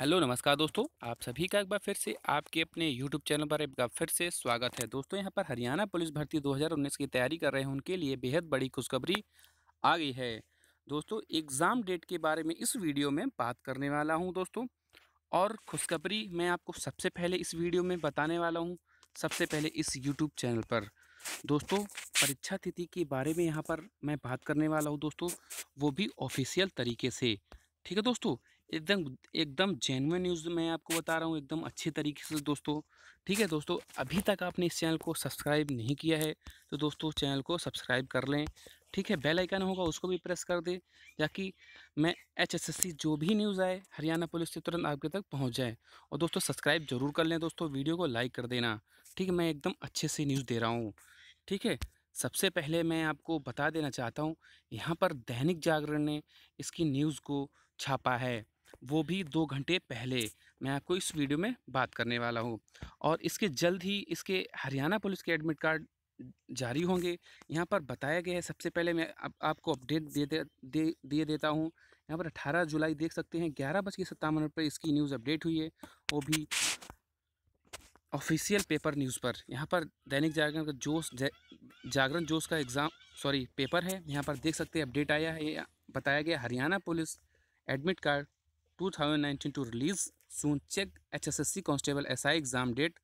hello नमस्कार दोस्तों आप सभी का एक बार फिर से आपके अपने यूट्यूब चैनल पर एक बार फिर से स्वागत है दोस्तों यहां पर हरियाणा पुलिस भर्ती 2019 की तैयारी कर रहे हैं उनके लिए बेहद बड़ी खुशखबरी आ गई है दोस्तों एग्ज़ाम डेट के बारे में इस वीडियो में बात करने वाला हूँ दोस्तों और खुशखबरी मैं आपको सबसे पहले इस वीडियो में बताने वाला हूँ सबसे पहले इस यूट्यूब चैनल पर दोस्तों परीक्षा तिथि के बारे में यहाँ पर मैं बात करने वाला हूँ दोस्तों वो भी ऑफिशियल तरीके से ठीक है दोस्तों एकदम एकदम जेनवन न्यूज़ मैं आपको बता रहा हूँ एकदम अच्छे तरीके से दोस्तों ठीक है दोस्तों अभी तक आपने इस चैनल को सब्सक्राइब नहीं किया है तो दोस्तों चैनल को सब्सक्राइब कर लें ठीक है बेल आइकन होगा उसको भी प्रेस कर दें ताकि मैं एचएसएससी जो भी न्यूज़ आए हरियाणा पुलिस से तुरंत आपके तक पहुँच जाए और दोस्तों सब्सक्राइब जरूर कर लें दोस्तों वीडियो को लाइक कर देना ठीक है मैं एकदम अच्छे से न्यूज़ दे रहा हूँ ठीक है सबसे पहले मैं आपको बता देना चाहता हूँ यहाँ पर दैनिक जागरण ने इसकी न्यूज़ को छापा है वो भी दो घंटे पहले मैं आपको इस वीडियो में बात करने वाला हूँ और इसके जल्द ही इसके हरियाणा पुलिस के एडमिट कार्ड जारी होंगे यहाँ पर बताया गया है सबसे पहले मैं आप, आपको अपडेट दे दे दे, देता हूँ यहाँ पर 18 जुलाई देख सकते हैं ग्यारह बज के सत्तावन मिनट पर इसकी न्यूज़ अपडेट हुई है वो भी ऑफिशियल पेपर न्यूज़ पर यहाँ पर दैनिक जागरण का जोश जागरण जोश का एग्ज़ाम सॉरी पेपर है यहाँ पर देख सकते हैं अपडेट आया है बताया गया Haryana police admit card 2019 H S S C constable S I exam date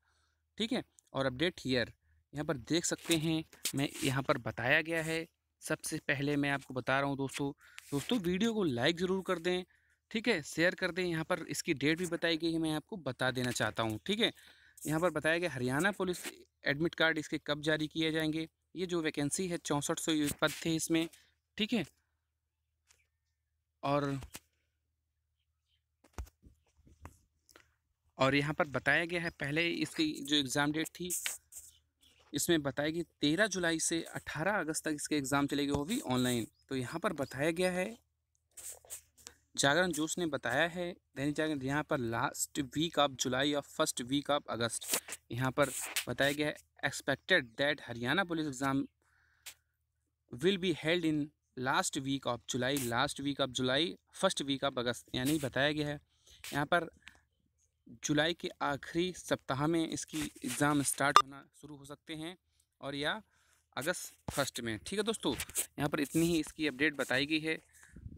ठीक है और अपडेट हीयर यहाँ पर देख सकते हैं मैं यहाँ पर बताया गया है सबसे पहले मैं आपको बता रहा हूँ दोस्तों दोस्तों वीडियो को लाइक ज़रूर कर दें ठीक है शेयर कर दें यहाँ पर इसकी डेट भी बताई गई है मैं आपको बता देना चाहता हूँ ठीक है यहाँ पर बताया गया हरियाणा पुलिस एडमिट कार्ड इसके कब जारी किए जाएंगे ये जो वैकेंसी है चौंसठ सौ पद थे इसमें ठीक है और और यहाँ पर बताया गया है पहले इसकी जो एग्ज़ाम डेट थी इसमें बताया गया तेरह जुलाई से अठारह अगस्त तक इसके एग्ज़ाम गए वो भी ऑनलाइन तो यहाँ पर बताया गया है जागरण जोश ने बताया है दैनिक जागरण यहाँ पर लास्ट वीक ऑफ जुलाई या फर्स्ट वीक ऑफ अगस्त यहाँ पर बताया गया है expected that Haryana police exam will be held in last week of July last week of July first week of August यानी बताया गया है यहाँ पर जुलाई के आखिरी सप्ताह में इसकी एग्ज़ाम स्टार्ट होना शुरू हो सकते हैं और या अगस्त फर्स्ट में ठीक है दोस्तों यहाँ पर इतनी ही इसकी अपडेट बताई गई है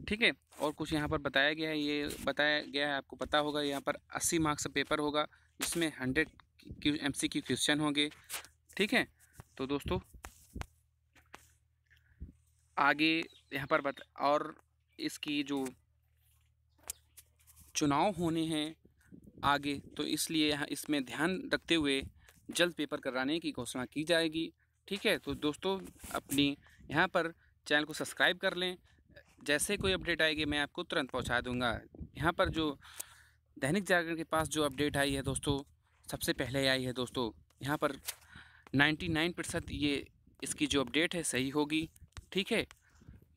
ठीक है और कुछ यहाँ पर बताया गया है ये बताया गया है आपको पता होगा यहाँ पर 80 मार्क्स पेपर होगा जिसमें 100 क्यू एम सी क्वेश्चन होंगे ठीक है तो दोस्तों आगे यहाँ पर बता और इसकी जो चुनाव होने हैं आगे तो इसलिए यहाँ इसमें ध्यान रखते हुए जल्द पेपर कराने की घोषणा की जाएगी ठीक है तो दोस्तों अपनी यहाँ पर चैनल को सब्सक्राइब कर लें जैसे कोई अपडेट आएगी मैं आपको तुरंत पहुँचा दूँगा यहाँ पर जो दैनिक जागरण के पास जो अपडेट आई है दोस्तों सबसे पहले आई है दोस्तों यहाँ पर 99 प्रतिशत ये इसकी जो अपडेट है सही होगी ठीक है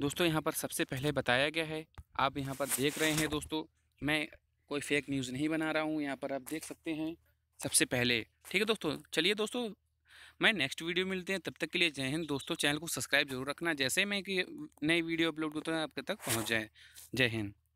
दोस्तों यहाँ पर सबसे पहले बताया गया है आप यहाँ पर देख रहे हैं दोस्तों मैं कोई फेक न्यूज़ नहीं बना रहा हूँ यहाँ पर आप देख सकते हैं सबसे पहले ठीक है दोस्तों चलिए दोस्तों मैं नेक्स्ट वीडियो मिलते हैं तब तक के लिए जय हिंद दोस्तों चैनल को सब्सक्राइब जरूर रखना जैसे मैं कि नई वीडियो अपलोड होता है आपके तक पहुँच जाए जय हिंद